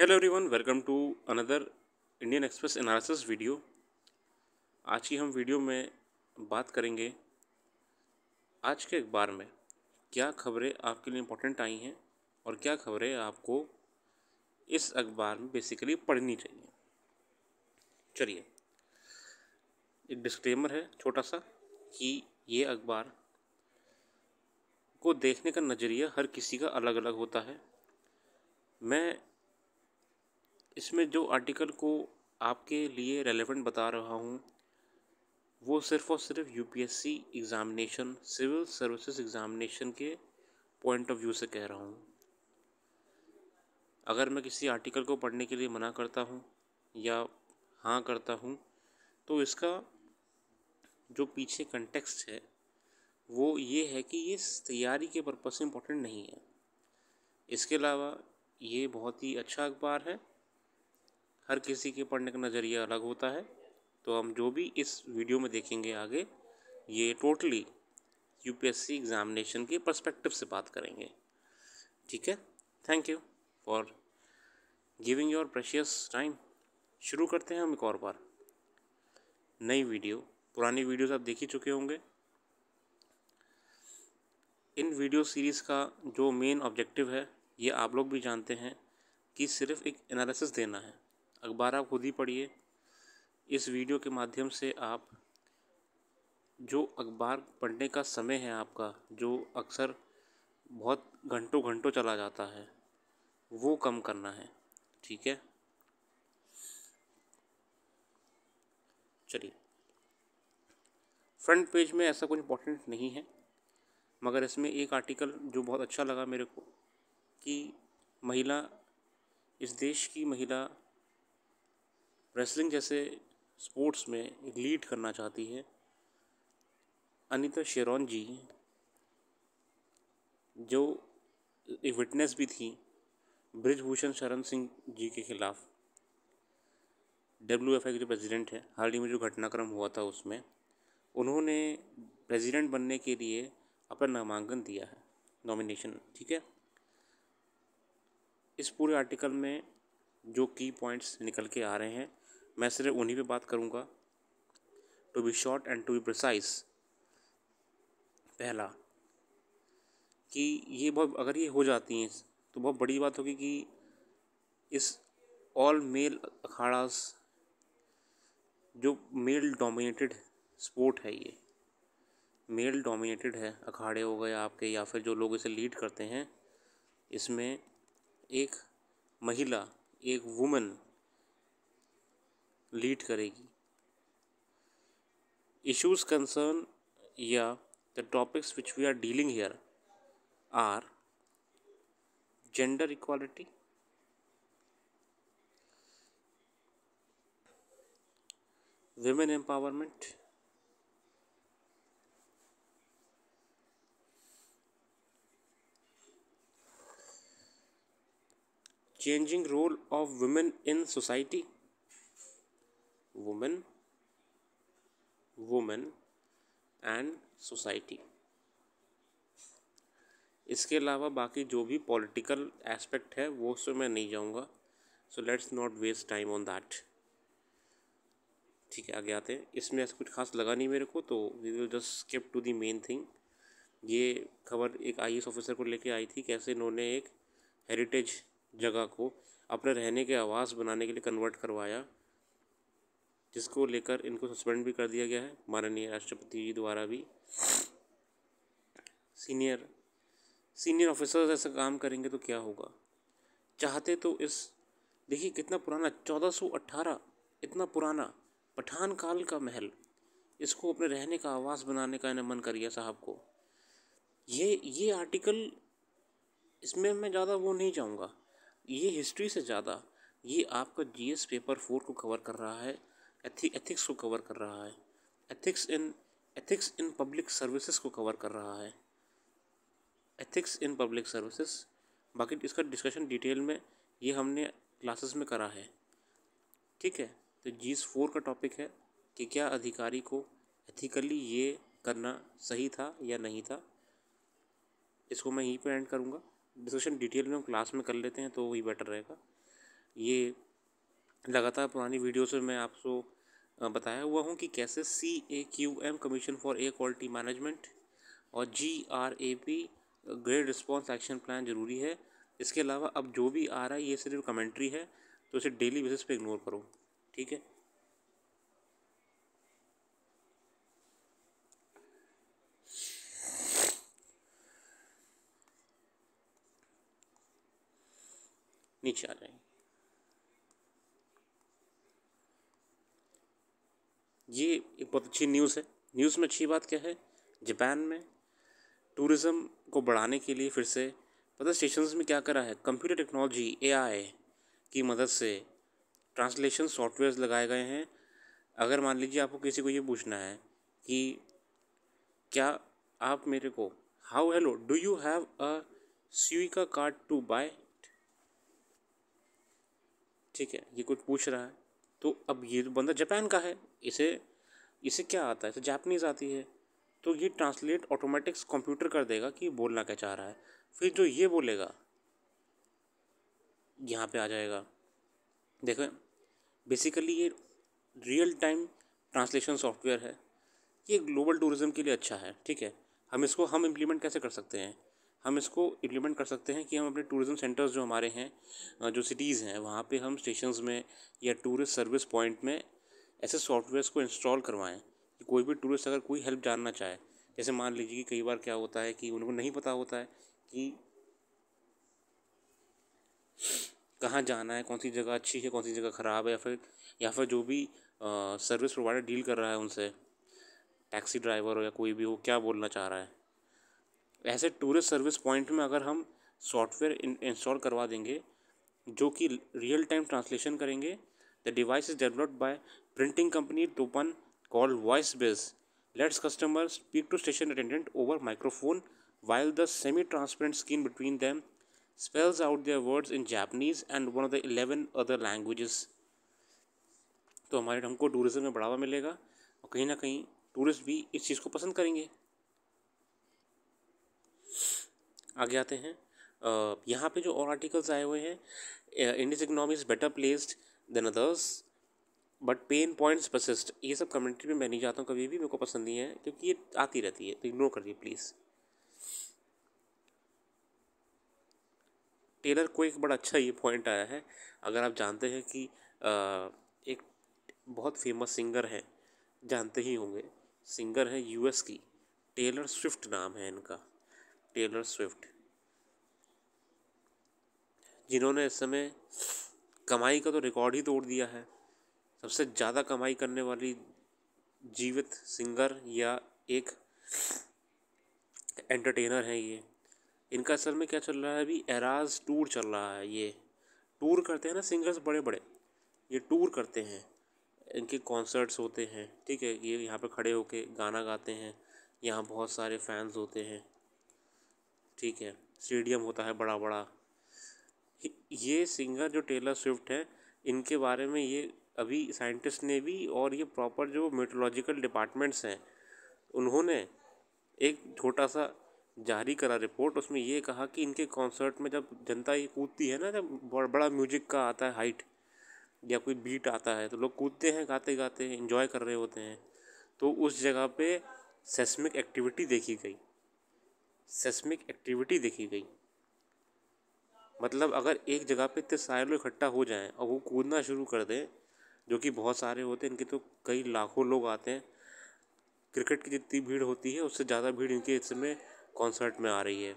Hello everyone welcome to another Indian Express analysis video आज की हम वीडियो में बात करेंगे आज के अखबार में क्या खबरें आपके लिए इम्पोर्टेंट आई हैं और क्या खबरें आपको इस अखबार में बेसिकली पढ़नी चाहिए चलिए एक डिस्क्लेमर है छोटा सा कि ये अखबार को देखने का नज़रिया हर किसी का अलग अलग होता है मैं इसमें जो आर्टिकल को आपके लिए रेलेवेंट बता रहा हूँ वो सिर्फ़ और सिर्फ UPSC examination civil services examination के पॉइंट ऑफ व्यू से कह रहा हूँ अगर मैं किसी आर्टिकल को पढ़ने के लिए मना करता हूँ या हाँ करता हूँ तो इसका जो पीछे कंटेक्स्ट है वो ये है कि ये तैयारी के पर्पज़ से इम्पोर्टेंट नहीं है इसके अलावा ये बहुत ही अच्छा अखबार है हर किसी के पढ़ने का नज़रिया अलग होता है तो हम जो भी इस वीडियो में देखेंगे आगे ये टोटली यूपीएससी एग्ज़ामिनेशन के पर्सपेक्टिव से बात करेंगे ठीक है thank you for giving your precious time शुरू करते हैं हम एक और बार नई वीडियो पुरानी वीडियोस आप देख ही चुके होंगे इन वीडियो सीरीज़ का जो मेन ऑब्जेक्टिव है ये आप लोग भी जानते हैं कि सिर्फ एक एनालिसिस देना है अखबार आप खुद ही पढ़िए इस वीडियो के माध्यम से आप जो अखबार पढ़ने का समय है आपका जो अक्सर बहुत घंटों घंटों चला जाता है वो कम करना है ठीक है चलिए फ्रंट पेज में ऐसा कुछ इम्पोर्टेंट नहीं है मगर इसमें एक आर्टिकल जो बहुत अच्छा लगा मेरे को कि महिला इस देश की महिला रेसलिंग जैसे स्पोर्ट्स में लीड करना चाहती है अनीता शेरॉन जी जो एक विटनेस भी थी ब्रिजभूषण शरण सिंह जी के खिलाफ डब्ल्यू एफ आई के जो प्रेसिडेंट है हाल ही में जो घटनाक्रम हुआ था उसमें उन्होंने प्रेसिडेंट बनने के लिए अपना नामांकन दिया है नॉमिनेशन ठीक है इस पूरे आर्टिकल में जो की पॉइंट्स निकल के आ रहे हैं मैं सिर्फ उन्हीं पे बात करूँगा to be short and to be precise पहला कि ये बहुत अगर ये हो जाती हैं तो बहुत बड़ी बात होगी कि इस ऑल मेल अखाड़ास जो मेल डोमिनेटेड स्पोर्ट है ये मेल डोमिनेटेड है अखाड़े हो गए आपके या फिर जो लोग इसे लीड करते हैं इसमें एक महिला एक वुमेन लीड करेगी इश्यूज कंसर्न या the topics which we are dealing here are gender equality women empowerment changing role of women in society women women and society इसके अलावा बाकी जो भी पॉलिटिकल एस्पेक्ट है वो उसमें मैं नहीं जाऊँगा so let's not waste time on that ठीक है आगे आते हैं इसमें ऐसा कुछ खास लगा नहीं मेरे को तो we will just skip to the main thing ये खबर एक आई ऑफिसर को लेके आई थी कैसे इन्होंने एक हेरिटेज जगह को अपने रहने के आवास बनाने के लिए कन्वर्ट करवाया जिसको लेकर इनको सस्पेंड भी कर दिया गया है माननीय राष्ट्रपति जी द्वारा भी सीनियर सीनियर ऑफिसर्स ऐसा काम करेंगे तो क्या होगा चाहते तो इस देखिए कितना पुराना चौदह सौ अट्ठारह इतना पुराना पठान काल का महल इसको अपने रहने का आवास बनाने का इन्हें मन कर गया साहब को ये ये आर्टिकल इसमें मैं ज़्यादा वो नहीं चाहूँगा ये हिस्ट्री से ज़्यादा ये आपका जीएस पेपर फोर को कवर कर रहा है एथि, एथिक्स को कवर कर रहा है ethics in ethics in public services को कवर कर रहा है एथिक्स इन पब्लिक सर्विसेज बाकी इसका डिस्कशन डिटेल में ये हमने क्लासेस में करा है ठीक है तो जीस फोर का टॉपिक है कि क्या अधिकारी को एथिकली ये करना सही था या नहीं था इसको मैं यहीं पे एंड करूँगा डिस्कशन डिटेल में हम क्लास में कर लेते हैं तो वही बेटर रहेगा ये लगातार पुरानी वीडियो से मैं आपको बताया हुआ हूँ कि कैसे C A Q M commission for air quality management और G R A P grade response action plan ज़रूरी है इसके अलावा अब जो भी आ रहा है ये सिर्फ कमेंट्री है तो इसे डेली बेसिस पे इग्नोर करो ठीक है नीचे आ जाएंगे ये एक बहुत अच्छी न्यूज़ है न्यूज़ में अच्छी बात क्या है जापान में टूरिज़्म को बढ़ाने के लिए फिर से पता स्टेशन में क्या करा है कंप्यूटर टेक्नोलॉजी ए की मदद से ट्रांसलेशन सॉफ्टवेयर लगाए गए हैं अगर मान लीजिए आपको किसी को ये पूछना है कि क्या आप मेरे को how hello do you have a Suica card to buy ठीक है ये कुछ पूछ रहा है तो अब ये बंदा जापान का है इसे इसे क्या आता है तो जापनीज़ आती है तो ये ट्रांसलेट ऑटोमेटिक्स कंप्यूटर कर देगा कि बोलना क्या चाह रहा है फिर जो ये बोलेगा यहाँ पे आ जाएगा देखो बेसिकली ये रियल टाइम ट्रांसलेशन सॉफ्टवेयर है ये ग्लोबल टूरिज़्म के लिए अच्छा है ठीक है हम इसको हम इम्प्लीमेंट कैसे कर सकते हैं हम इसको इम्प्लीमेंट कर सकते हैं कि हम अपने टूरिज़्म सेंटर्स जो हमारे हैं जो सिटीज़ हैं वहाँ पे हम स्टेशंस में या टूरिस्ट सर्विस पॉइंट में ऐसे सॉफ्टवेयर्स को इंस्टॉल करवाएं कि कोई भी टूरिस्ट अगर कोई हेल्प जानना चाहे जैसे मान लीजिए कि कई बार क्या होता है कि उनको नहीं पता होता है कि कहाँ जाना है कौन सी जगह अच्छी है कौन सी जगह ख़राब है या फिर या फिर जो भी आ, सर्विस प्रोवाइडर डील कर रहा है उनसे टैक्सी ड्राइवर हो या कोई भी हो क्या बोलना चाह रहा है ऐसे टूरिस्ट सर्विस पॉइंट में अगर हम सॉफ्टवेयर इंस्टॉल करवा देंगे जो कि रियल टाइम ट्रांसलेशन करेंगे the device is developed by printing company Toppan call voice base lets customer speak to station attendant over microphone while the semi transparent screen between them spells out their words in Japanese and one of the eleven other languages तो हमारे हमको tourism में बढ़ावा मिलेगा और कहीं ना कहीं टूरिस्ट भी इस चीज़ को पसंद करेंगे आगे आते हैं यहाँ पे जो और आर्टिकल्स आए हुए हैं India's economy is better placed than others but pain points persist ये सब कमेंट्री में मैं नहीं जाता हूँ कभी भी मेरे को पसंद नहीं है क्योंकि ये आती रहती है तो इग्नोर करिए प्लीज़ टेलर को एक बड़ा अच्छा ये पॉइंट आया है अगर आप जानते हैं कि आ, एक बहुत फेमस सिंगर हैं जानते ही होंगे सिंगर है यूएस की टेलर स्विफ्ट नाम है इनका टेलर स्विफ्ट जिन्होंने इस समय कमाई का तो रिकॉर्ड ही तोड़ दिया है सबसे ज़्यादा कमाई करने वाली जीवित सिंगर या एक एंटरटेनर है ये इनका असल में क्या चल रहा है अभी एराज टूर चल रहा है ये टूर करते हैं ना सिंगर्स बड़े बड़े ये टूर करते हैं इनके कॉन्सर्ट्स होते हैं ठीक है ये यहाँ पर खड़े होके गाना गाते हैं यहाँ बहुत सारे फैंस होते हैं ठीक है स्टेडियम होता है बड़ा बड़ा ये सिंगर जो टेलर स्विफ्ट है इनके बारे में ये अभी साइंटिस्ट ने भी और ये प्रॉपर जो मेट्रोलॉजिकल डिपार्टमेंट्स हैं उन्होंने एक छोटा सा जारी करा रिपोर्ट उसमें ये कहा कि इनके कॉन्सर्ट में जब जनता ये कूदती है ना जब बड़, बड़ा म्यूजिक का आता है हाइट या कोई बीट आता है तो लोग कूदते हैं गाते गाते इन्जॉय कर रहे होते हैं तो उस जगह पे सेस्मिक एक्टिविटी देखी गई सेस्मिक एक्टिविटी देखी गई मतलब अगर एक जगह पे इतने सारे लोग इकट्ठा हो जाएं और वो कूदना शुरू कर दें जो कि बहुत सारे होते हैं इनके तो कई लाखों लोग आते हैं क्रिकेट की जितनी भीड़ होती है उससे ज़्यादा भीड़ इनके इस समय कॉन्सर्ट में आ रही है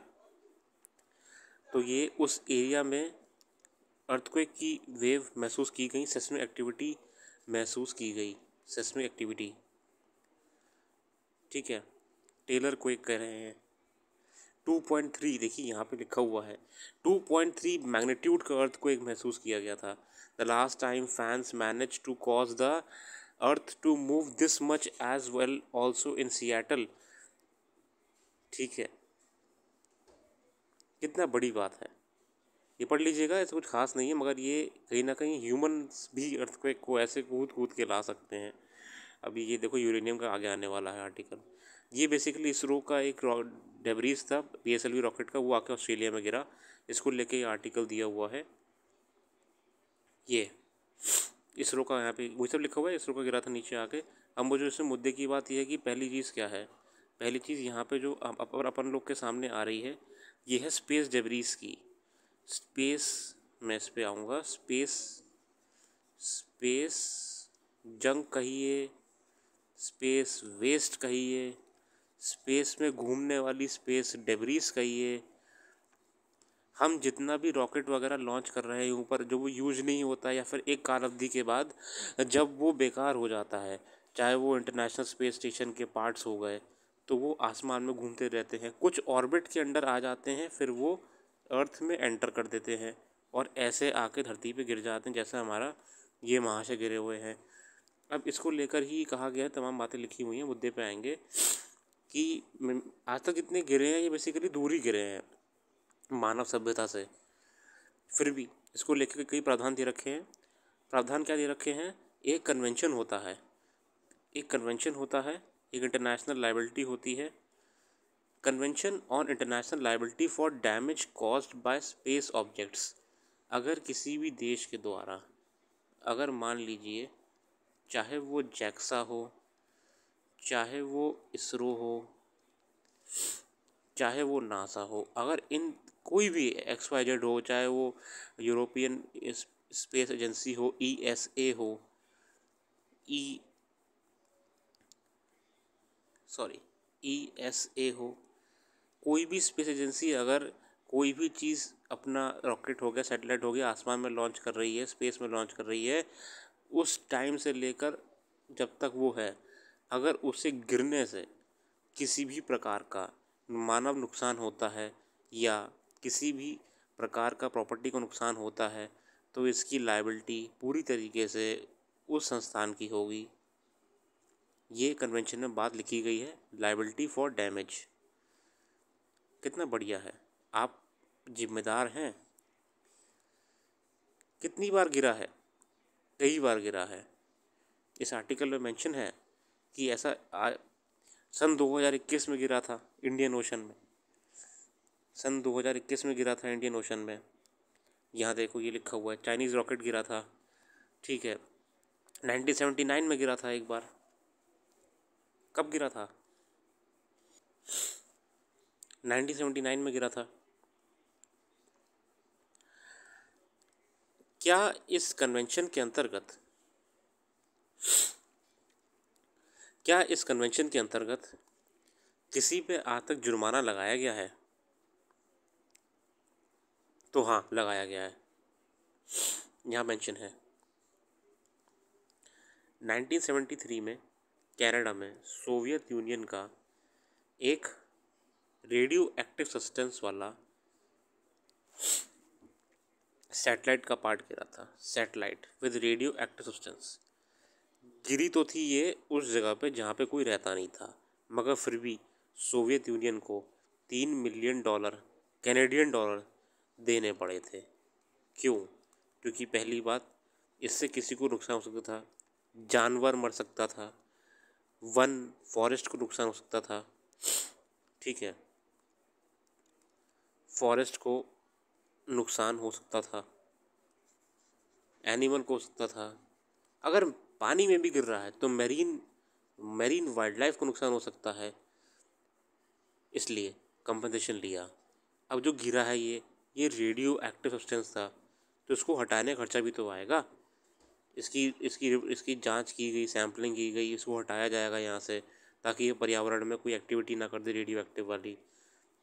तो ये उस एरिया में अर्थक्वेक की वेव महसूस की गई सेस्मिक एक्टिविटी महसूस की गई सेस्मिक एक्टिविटी ठीक है टेलर क्वेक कह रहे हैं टू पॉइंट थ्री देखिए यहाँ पे लिखा हुआ है टू पॉइंट थ्री मैग्नीट्यूड का अर्थ को एक महसूस किया गया था The last time fans managed to cause the earth to move this much as well also in Seattle. ठीक है कितना बड़ी बात है ये पढ़ लीजिएगा ऐसा कुछ खास नहीं है मगर ये कहीं ना कहीं ह्यूमन भी अर्थक्वेक को ऐसे कूद कूद के ला सकते हैं अभी ये देखो यूरेनियम का आगे आने वाला है आर्टिकल ये बेसिकली इसरो का एक डेबरीज था पी रॉकेट का वो आके ऑस्ट्रेलिया में गिरा इसको लेके ये आर्टिकल दिया हुआ है ये इसरो का यहाँ पे वही सब लिखा हुआ है इसरो का गिरा था नीचे आके अब मुझे इसमें मुद्दे की बात यह है कि पहली चीज़ क्या है पहली चीज़ यहाँ पे जो अपर अपन लोग के सामने आ रही है ये है स्पेस डेबरीज की स्पेस मैं इस पर आऊँगा स्पेस स्पेस जंग कहिए स्पेस वेस्ट कहिए स्पेस में घूमने वाली स्पेस डेबरीज कहिए हम जितना भी रॉकेट वगैरह लॉन्च कर रहे हैं ऊपर जो वो यूज नहीं होता या फिर एक काल अवधि के बाद जब वो बेकार हो जाता है चाहे वो इंटरनेशनल स्पेस स्टेशन के पार्ट्स हो गए तो वो आसमान में घूमते रहते हैं कुछ ऑर्बिट के अंडर आ जाते हैं फिर वो अर्थ में एंटर कर देते हैं और ऐसे आके धरती पे गिर जाते हैं जैसे हमारा ये महाशय गिरे हुए हैं अब इसको लेकर ही कहा गया है तमाम बातें लिखी हुई हैं मुद्दे पे आएंगे कि आज तक इतने गिरे हैं ये बेसिकली दूरी गिरे हैं मानव सभ्यता से फिर भी इसको लेकर कई प्रावधान दे रखे हैं प्रावधान क्या दे रखे हैं एक कन्वेंशन होता है एक कन्वेंशन होता है एक इंटरनेशनल लाइबिलिटी होती है convention on international liability for damage caused by space objects अगर किसी भी देश के द्वारा अगर मान लीजिए चाहे वो जैक्सा हो चाहे वो इसरो हो चाहे वो नासा हो अगर इन कोई भी एक्स वाई जेड हो चाहे वो यूरोपियन स्पेस एजेंसी हो ई एस ए हो ई सॉरी ई एस ए हो कोई भी स्पेस एजेंसी अगर कोई भी चीज़ अपना रॉकेट हो गया सैटेलाइट हो गया आसमान में लॉन्च कर रही है स्पेस में लॉन्च कर रही है उस टाइम से लेकर जब तक वो है अगर उसे गिरने से किसी भी प्रकार का मानव नुकसान होता है या किसी भी प्रकार का प्रॉपर्टी को नुकसान होता है तो इसकी लाइबिलिटी पूरी तरीके से उस संस्थान की होगी ये कन्वेंशन में बात लिखी गई है लाइबिलिटी फॉर डैमेज कितना बढ़िया है आप जिम्मेदार हैं कितनी बार गिरा है कई बार गिरा है इस आर्टिकल में मेंशन है कि ऐसा सन 2021 में गिरा था इंडियन ओशन में सन 2021 में गिरा था इंडियन ओशन में यहाँ देखो ये लिखा हुआ है चाइनीज़ रॉकेट गिरा था ठीक है 1979 में गिरा था एक बार कब गिरा था 1979 में गिरा था क्या इस कन्वेंशन के अंतर्गत क्या इस कन्वेंशन के अंतर्गत किसी पे आज तक जुर्माना लगाया गया है तो हाँ लगाया गया है यहाँ मेंशन है 1973 में कनाडा में सोवियत यूनियन का एक रेडियो एक्टिव सस्टेंस वाला सैटेलाइट का पार्ट गिरा था satellite with radio active substance गिरी तो थी ये उस जगह पे जहाँ पे कोई रहता नहीं था मगर फिर भी सोवियत यूनियन को तीन मिलियन डॉलर कैनेडियन डॉलर देने पड़े थे क्यों क्योंकि पहली बात इससे किसी को नुकसान हो सकता था जानवर मर सकता था वन फॉरेस्ट को नुकसान हो सकता था ठीक है फॉरेस्ट को नुकसान हो सकता था एनिमल को हो सकता था अगर पानी में भी गिर रहा है तो मैरीन मैरीन वाइल्ड लाइफ को नुकसान हो सकता है इसलिए कंपनसेशन लिया अब जो गिरा है ये ये रेडियो एक्टिव सब्सटेंस था तो इसको हटाने का खर्चा भी तो आएगा इसकी इसकी इसकी जांच की गई सैम्पलिंग की गई इसको हटाया जाएगा यहाँ से ताकि ये पर्यावरण में कोई एक्टिविटी ना कर दे रेडियो एक्टिव वाली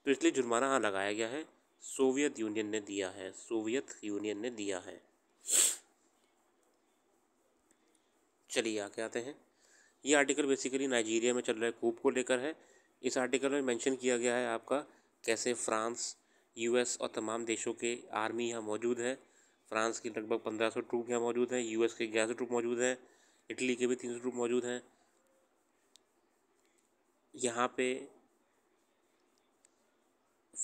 तो इसलिए जुर्माना यहाँ लगाया गया है सोवियत यूनियन ने दिया है सोवियत यूनियन ने दिया है चलिए आगे आते हैं ये आर्टिकल बेसिकली नाइजीरिया में चल रहे कूप को लेकर है इस आर्टिकल में मेंशन किया गया है आपका कैसे फ्रांस यूएस और तमाम देशों के आर्मी यहाँ मौजूद है फ्रांस के लगभग पंद्रह सौ ट्रूप यहाँ मौजूद हैं यूएस के ग्यारह सौ ट्रूप मौजूद हैं इटली के भी तीन सौ ट्रूप मौजूद हैं यहाँ पे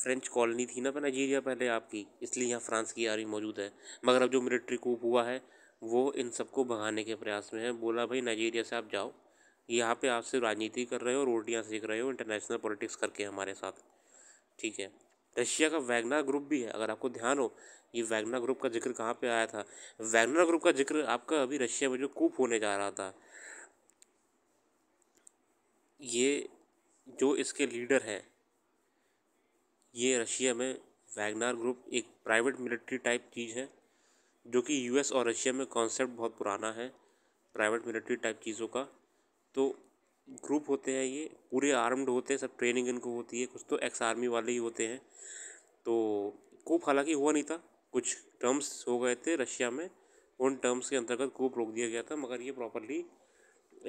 फ्रेंच कॉलोनी थी ना नाइजीरिया पहले आपकी इसलिए यहाँ फ्रांस की आर्मी मौजूद है मगर अब जो मिलिट्री कूप हुआ है वो इन सबको भगाने के प्रयास में है बोला भाई नाइजीरिया से आप जाओ यहाँ पे आपसे राजनीति कर रहे हो रोटियाँ सीख रहे हो इंटरनेशनल पॉलिटिक्स करके हमारे साथ ठीक है रशिया का वैगना ग्रुप भी है अगर आपको ध्यान हो ये वैगना ग्रुप का जिक्र कहाँ पे आया था वैगना ग्रुप का जिक्र आपका अभी रशिया में जो कूप होने जा रहा था ये जो इसके लीडर हैं ये रशिया में वैगनार ग्रुप एक प्राइवेट मिलिट्री टाइप चीज़ है जो कि यूएस और रशिया में कॉन्सेप्ट बहुत पुराना है प्राइवेट मिलिट्री टाइप चीज़ों का तो ग्रुप होते हैं ये पूरे आर्म्ड होते हैं सब ट्रेनिंग इनको होती है कुछ तो एक्स आर्मी वाले ही होते हैं तो कोप हालांकि हुआ नहीं था कुछ टर्म्स हो गए थे रशिया में उन टर्म्स के अंतर्गत कोप रोक दिया गया था मगर ये प्रॉपरली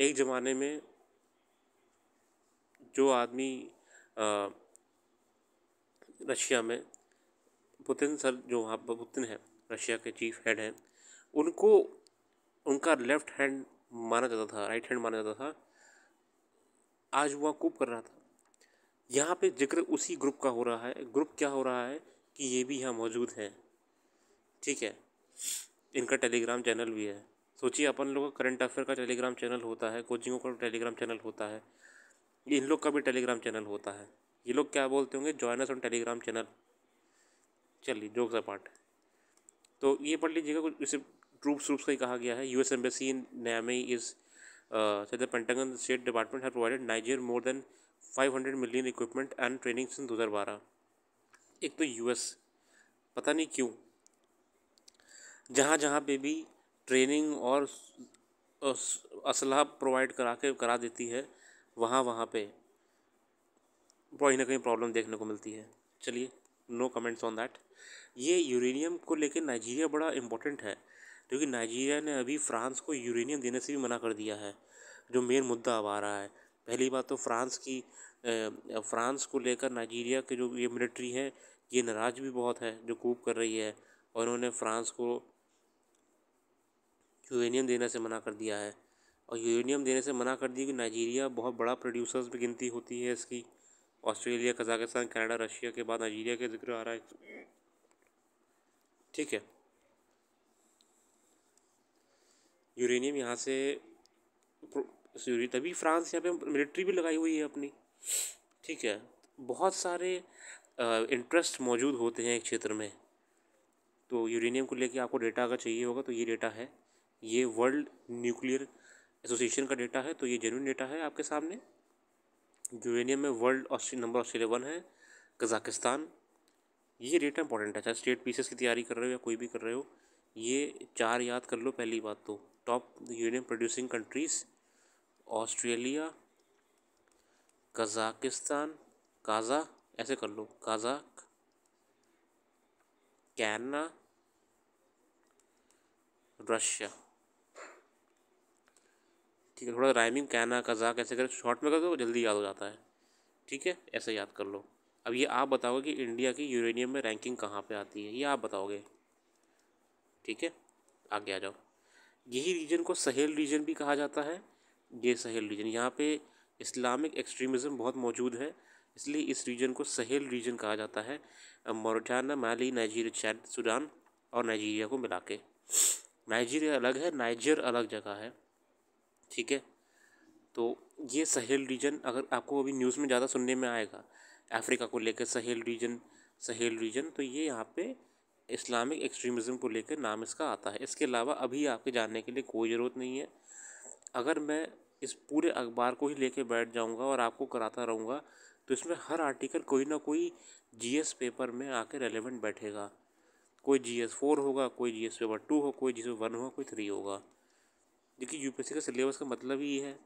एक ज़माने में जो आदमी रशिया में पुतिन सर जो वहाँ पर पुतिन है रशिया के चीफ हेड हैं उनको उनका लेफ्ट हैंड माना जाता था राइट हैंड माना जाता था आज हुआ कूप कर रहा था यहाँ पे जिक्र उसी ग्रुप का हो रहा है ग्रुप क्या हो रहा है कि ये भी यहाँ मौजूद हैं ठीक है इनका टेलीग्राम चैनल भी है सोचिए अपन लोग का करंट अफेयर का टेलीग्राम चैनल होता है कोचिंगों का टेलीग्राम चैनल होता है इन लोग का भी टेलीग्राम चैनल होता है ये लोग क्या बोलते होंगे ज्वाइनस ऑन टेलीग्राम चैनल चलिए सा पार्ट तो ये पढ़ लीजिएगा कुछ इसे ट्रूप्स ट्रूप्स का ही कहा गया है US embassy in Niamey is Uh, said the Pentagon State Department have provided Niger more than 500 million equipment and training since 2012. एक तो यूएस पता नहीं क्यों जहाँ जहाँ पे भी ट्रेनिंग और असलाह प्रोवाइड करा के करा देती है वहाँ वहाँ पे कहीं ना कहीं प्रॉब्लम देखने को मिलती है चलिए नो कमेंट्स ऑन दैट ये यूरेनियम को लेकर नाइजीरिया बड़ा इम्पोर्टेंट है क्योंकि नाइजीरिया ने अभी फ्रांस को यूरेनियम देने से भी मना कर दिया है जो मेन मुद्दा अब आ रहा है पहली बात तो फ्रांस की फ्रांस को लेकर नाइजीरिया के जो ये मिलिट्री है ये नाराज भी बहुत है जो कूप कर रही है और उन्होंने फ्रांस को यूरेनियम देने से मना कर दिया है और यूरेनियम देने से मना कर दिया कि नाइजीरिया बहुत बड़ा प्रोड्यूसर्स में गिनती होती है इसकी ऑस्ट्रेलिया कजाकिस्तान कनाडा रशिया के बाद नाइजीरिया के जिक्र आ रहा है ठीक है यूरेनियम यहाँ से तभी फ्रांस यहाँ पे मिलिट्री भी लगाई हुई है अपनी ठीक है बहुत सारे इंटरेस्ट मौजूद होते हैं एक क्षेत्र में तो यूरेनियम को लेके आपको डेटा अगर चाहिए होगा तो ये डेटा है ये वर्ल्ड न्यूक्लियर एसोसिएशन का डेटा है तो ये जेन्यून डेटा है आपके सामने यूरेनियम में वर्ल्ड नंबर ऑस्ट्रेलिया वन है कजाकिस्तान ये डेटा इंपॉर्टेंट है चाहे स्टेट पीसेस की तैयारी कर रहे हो या कोई भी कर रहे हो ये चार याद कर लो पहली बात तो top uranium producing countries Australia Kazakhstan काजा ऐसे कर लो काजा कैना रशिया ठीक है थोड़ा राइमिंग कैना कजाक ऐसे कर शॉर्ट में कर दो तो जल्दी याद हो जाता है ठीक है ऐसे याद कर लो अब ये आप बताओगे कि इंडिया की यूरेनियम में रैंकिंग कहाँ पे आती है ये आप बताओगे ठीक है आगे आ जाओ यही रीजन को सहेल रीजन भी कहा जाता है ये सहेल रीजन यहाँ पे इस्लामिक एक्सट्रीमिज़म बहुत मौजूद है इसलिए इस रीजन को सहेल रीजन कहा जाता है मोरटाना माली नाइजीरिया चैन सूडान और नाइजीरिया को मिला के नाइजीरिया अलग है नाइजर अलग जगह है ठीक है तो ये सहेल रीजन अगर आपको अभी न्यूज़ में ज़्यादा सुनने में आएगा अफ्रीका को लेकर सहेल रीजन सहेल रीजन तो ये यहाँ पे इस्लामिक एक्सट्रीमिज़म को लेकर नाम इसका आता है इसके अलावा अभी आपके जानने के लिए कोई ज़रूरत नहीं है अगर मैं इस पूरे अखबार को ही लेके बैठ जाऊंगा और आपको कराता रहूँगा तो इसमें हर आर्टिकल कोई ना कोई जीएस पेपर में आके रेलेवेंट बैठेगा कोई जी एस फोर होगा कोई जी एस पेपर टू हो कोई जी एस वन होगा कोई थ्री होगा देखिए यूपीएससी का सिलेबस का मतलब ही है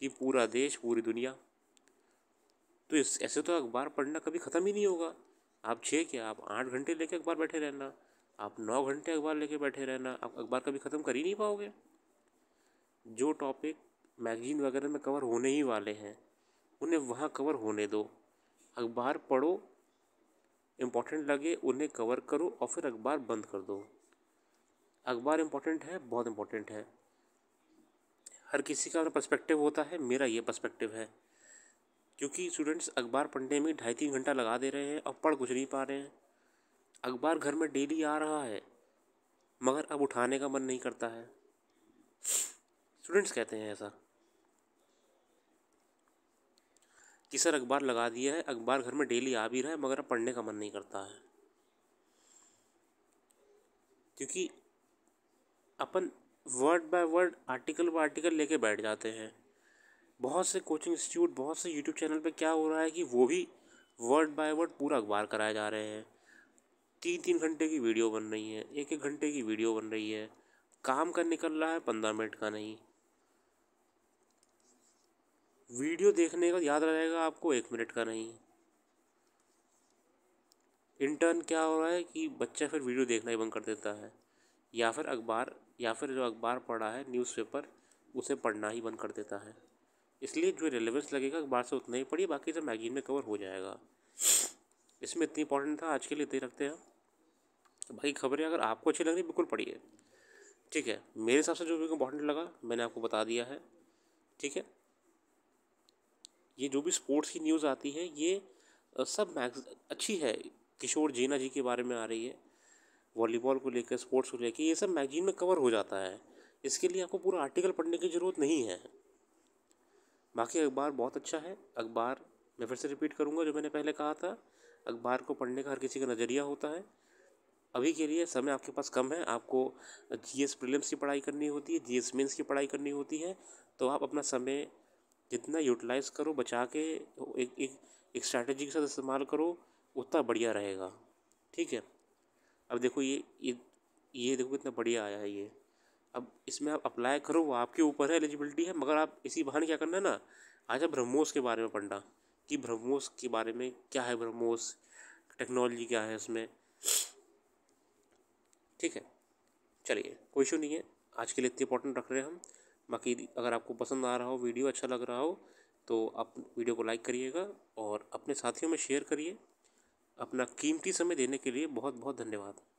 कि पूरा देश पूरी दुनिया तो इस ऐसे तो अखबार पढ़ना कभी ख़त्म ही नहीं होगा आप छः क्या आप आठ घंटे लेके अखबार बैठे रहना आप नौ घंटे अखबार लेके बैठे रहना आप अखबार कभी ख़त्म कर ही नहीं पाओगे जो टॉपिक मैगजीन वगैरह में कवर होने ही वाले हैं उन्हें वहाँ कवर होने दो अखबार पढ़ो इम्पोर्टेंट लगे उन्हें कवर करो और फिर अखबार बंद कर दो अखबार इम्पोर्टेंट है बहुत इम्पॉर्टेंट है हर किसी का अपना पर्सपेक्टिव होता है मेरा ये पर्सपेक्टिव है क्योंकि स्टूडेंट्स अखबार पढ़ने में ढाई तीन घंटा लगा दे रहे हैं और पढ़ कुछ नहीं पा रहे हैं अखबार घर में डेली आ रहा है मगर अब उठाने का मन नहीं करता है स्टूडेंट्स कहते हैं ऐसा कि सर अखबार लगा दिया है अखबार घर में डेली आ भी रहा है मगर अब पढ़ने का मन नहीं करता है क्योंकि अपन word by word article by article लेके बैठ जाते हैं बहुत से कोचिंग इंस्टीट्यूट बहुत से यूट्यूब चैनल पे क्या हो रहा है कि वो भी वर्ड बाय वर्ड पूरा अखबार कराए जा रहे हैं तीन तीन घंटे की वीडियो बन रही है एक एक घंटे की वीडियो बन रही है काम का निकल रहा है पंद्रह मिनट का नहीं वीडियो देखने का याद रहेगा आपको एक मिनट का नहीं इंटर्न क्या हो रहा है कि बच्चा फिर वीडियो देखना ही बंद कर देता है या फिर अखबार या फिर जो अखबार पढ़ा है न्यूज़पेपर उसे पढ़ना ही बंद कर देता है इसलिए जो रिलेवेंस लगेगा अखबार से उतना ही पढ़िए बाकी सब मैगजीन में कवर हो जाएगा इसमें इतनी इंपॉर्टेंट था आज के लिए दे रखते हैं बाकी खबरें अगर आपको अच्छी लग रही बिल्कुल पढ़िए ठीक है मेरे हिसाब से जो भी इंपॉर्टेंट लगा मैंने आपको बता दिया है ठीक है ये जो भी स्पोर्ट्स की न्यूज़ आती है ये सब मैगज अच्छी है किशोर जीना जी के बारे में आ रही है वॉलीबॉल को लेकर स्पोर्ट्स को लेकर ये सब मैगजीन में कवर हो जाता है इसके लिए आपको पूरा आर्टिकल पढ़ने की ज़रूरत नहीं है बाकी अखबार बहुत अच्छा है अखबार मैं फिर से रिपीट करूँगा जो मैंने पहले कहा था अखबार को पढ़ने का हर किसी का नज़रिया होता है अभी के लिए समय आपके पास कम है आपको जी एस प्रीलिम्स की पढ़ाई करनी होती है जी एस मेन्स की पढ़ाई करनी होती है तो आप अपना समय जितना यूटिलाइज करो बचा के एक एक एक स्ट्रैटेजी के साथ इस्तेमाल करो उतना बढ़िया रहेगा ठीक है अब देखो ये ये ये देखो कितना बढ़िया आया है ये अब इसमें आप अप्लाई करो वो आपके ऊपर है एलिजिबिलिटी है मगर आप इसी बहाने क्या करना है ना आज आप ब्रह्मोस के बारे में पढ़ना कि ब्रह्मोस के बारे में क्या है ब्रह्मोस टेक्नोलॉजी क्या है उसमें ठीक है चलिए कोई इशू नहीं है आज के लिए इतनी इंपॉर्टेंट रख रहे हैं हम बाकी अगर आपको पसंद आ रहा हो वीडियो अच्छा लग रहा हो तो आप वीडियो को लाइक करिएगा और अपने साथियों में शेयर करिए अपना कीमती समय देने के लिए बहुत बहुत धन्यवाद